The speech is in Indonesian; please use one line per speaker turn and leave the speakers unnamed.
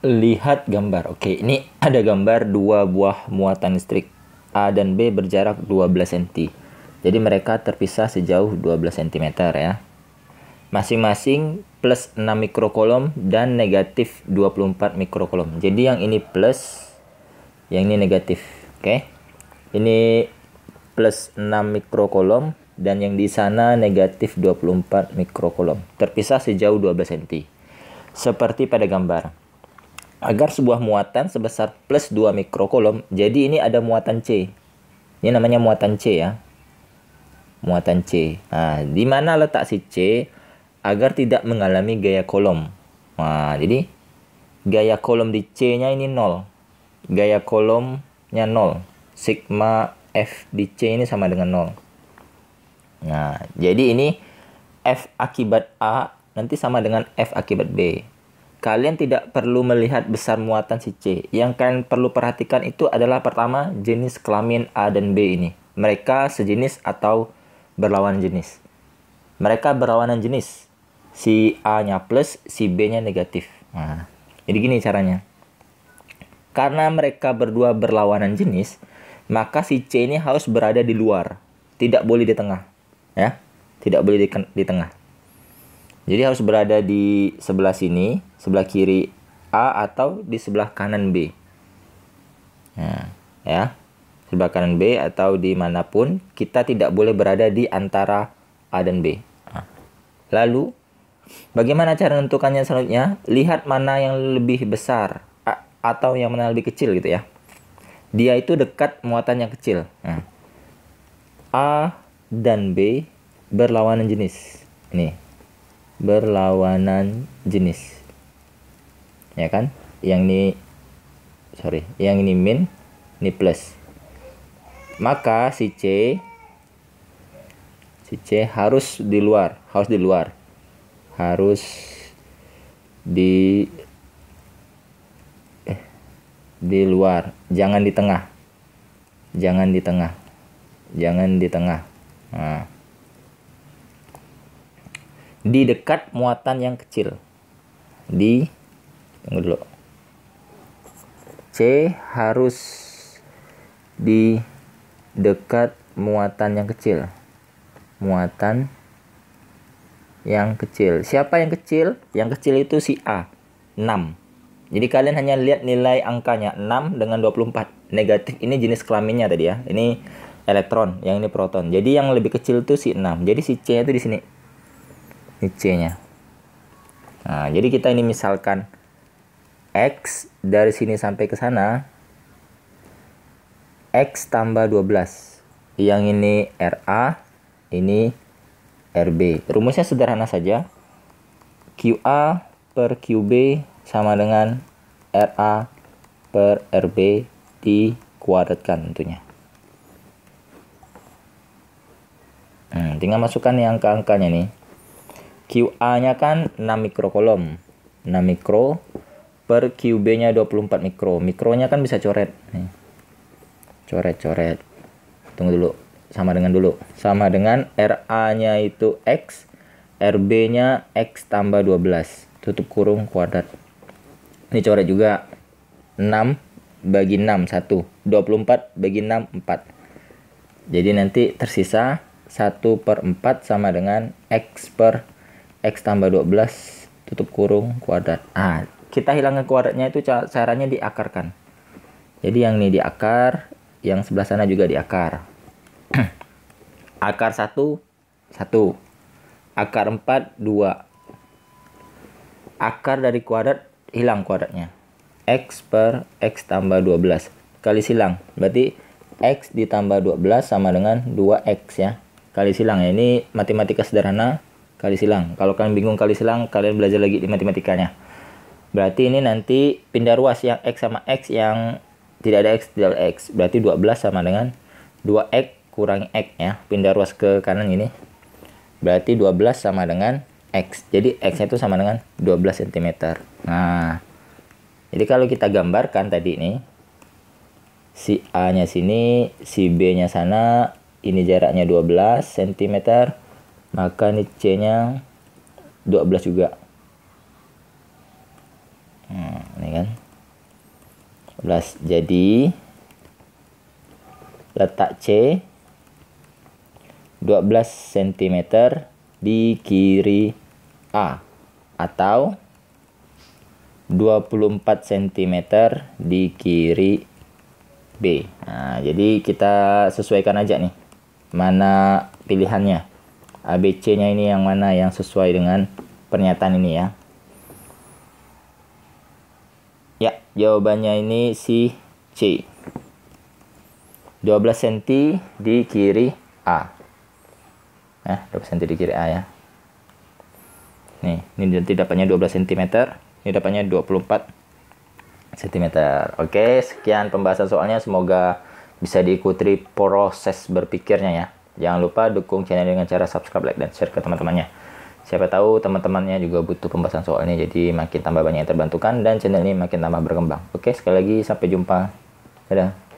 lihat gambar. Oke, ini ada gambar dua buah muatan listrik A dan B berjarak 12 cm. Jadi mereka terpisah sejauh 12 cm ya. Masing-masing plus 6 mikrokolom dan negatif 24 mikrokolom. Jadi yang ini plus, yang ini negatif. Oke. Ini plus 6 mikrokolom dan yang di sana negatif 24 mikrokolom. Terpisah sejauh 12 cm. Seperti pada gambar agar sebuah muatan sebesar plus 2 mikrokolom. Jadi ini ada muatan C. Ini namanya muatan C ya. Muatan C. Nah, di mana letak si C agar tidak mengalami gaya kolom. Nah, jadi gaya kolom di C-nya ini nol, Gaya kolomnya nol, Sigma F di C ini sama dengan nol. Nah, jadi ini F akibat A nanti sama dengan F akibat B. Kalian tidak perlu melihat besar muatan si C. Yang kalian perlu perhatikan itu adalah pertama jenis kelamin A dan B ini. Mereka sejenis atau berlawanan jenis. Mereka berlawanan jenis. Si A-nya plus, si B-nya negatif. Nah, jadi gini caranya. Karena mereka berdua berlawanan jenis, maka si C ini harus berada di luar, tidak boleh di tengah, ya. Tidak boleh di, di tengah. Jadi harus berada di sebelah sini, sebelah kiri A atau di sebelah kanan B. Nah, ya. Sebelah kanan B atau di dimanapun kita tidak boleh berada di antara A dan B. Lalu, bagaimana cara menentukannya selanjutnya? Lihat mana yang lebih besar atau yang mana lebih kecil gitu ya. Dia itu dekat muatan yang kecil. Nah, A dan B berlawanan jenis. Nih, berlawanan jenis ya kan yang ini sorry yang ini min ini plus maka si C si C harus di luar harus di luar harus di eh, di luar jangan di tengah jangan di tengah jangan di tengah nah di dekat muatan yang kecil di tunggu dulu C harus di dekat muatan yang kecil muatan yang kecil siapa yang kecil yang kecil itu si A 6 jadi kalian hanya lihat nilai angkanya 6 dengan 24 negatif ini jenis kelaminnya tadi ya ini elektron yang ini proton jadi yang lebih kecil itu si 6 jadi si C itu di sini ini C-nya. Nah, jadi kita ini misalkan X dari sini sampai ke sana, X tambah 12. Yang ini RA, ini RB. Rumusnya sederhana saja. QA per QB sama dengan RA per RB dikuadratkan tentunya. Hmm, tinggal masukkan yang angka-angkanya nih. QA-nya kan 6 mikrokolom. 6 mikro per QB-nya 24 mikro. Mikronya kan bisa coret. Nih. Coret, coret. Tunggu dulu. Sama dengan dulu. Sama dengan RA-nya itu X. RB-nya X tambah 12. Tutup kurung kuadrat. Ini coret juga. 6 bagi 6, 1. 24 bagi 6, 4. Jadi nanti tersisa 1 per 4 sama dengan X per X tambah 12 tutup kurung kuadrat. a ah, kita hilangkan kuadratnya itu caranya diakarkan. Jadi yang ini diakar, yang sebelah sana juga diakar. akar 1 1. Akar 4 2. Akar dari kuadrat hilang kuadratnya. X per X tambah 12. Kali silang. Berarti X ditambah 12 sama dengan 2X ya. Kali silang ya. Ini matematika sederhana kali silang. Kalau kalian bingung kali silang, kalian belajar lagi di matematikanya. Berarti ini nanti pindah ruas yang X sama X yang tidak ada X, tidak ada X. Berarti 12 sama dengan 2X kurang X ya. Pindah ruas ke kanan ini. Berarti 12 sama dengan X. Jadi x itu sama dengan 12 cm. Nah, jadi kalau kita gambarkan tadi ini, si A-nya sini, si B-nya sana, ini jaraknya 12 cm, maka ini C-nya 12 juga. Hmm, ini kan. 12. Jadi letak C 12 cm di kiri A atau 24 cm di kiri B. Nah, jadi kita sesuaikan aja nih mana pilihannya. ABC-nya ini yang mana yang sesuai dengan pernyataan ini ya. Ya, jawabannya ini si C. 12 cm di kiri A. Nah, 12 cm di kiri A ya. Nih, ini nanti dapatnya 12 cm, ini dapatnya 24 cm. Oke, sekian pembahasan soalnya semoga bisa diikuti proses berpikirnya ya. Jangan lupa dukung channel dengan cara subscribe, like, dan share ke teman-temannya. Siapa tahu teman-temannya juga butuh pembahasan soal ini, jadi makin tambah banyak yang terbantukan dan channel ini makin tambah berkembang. Oke, sekali lagi sampai jumpa. Dadah.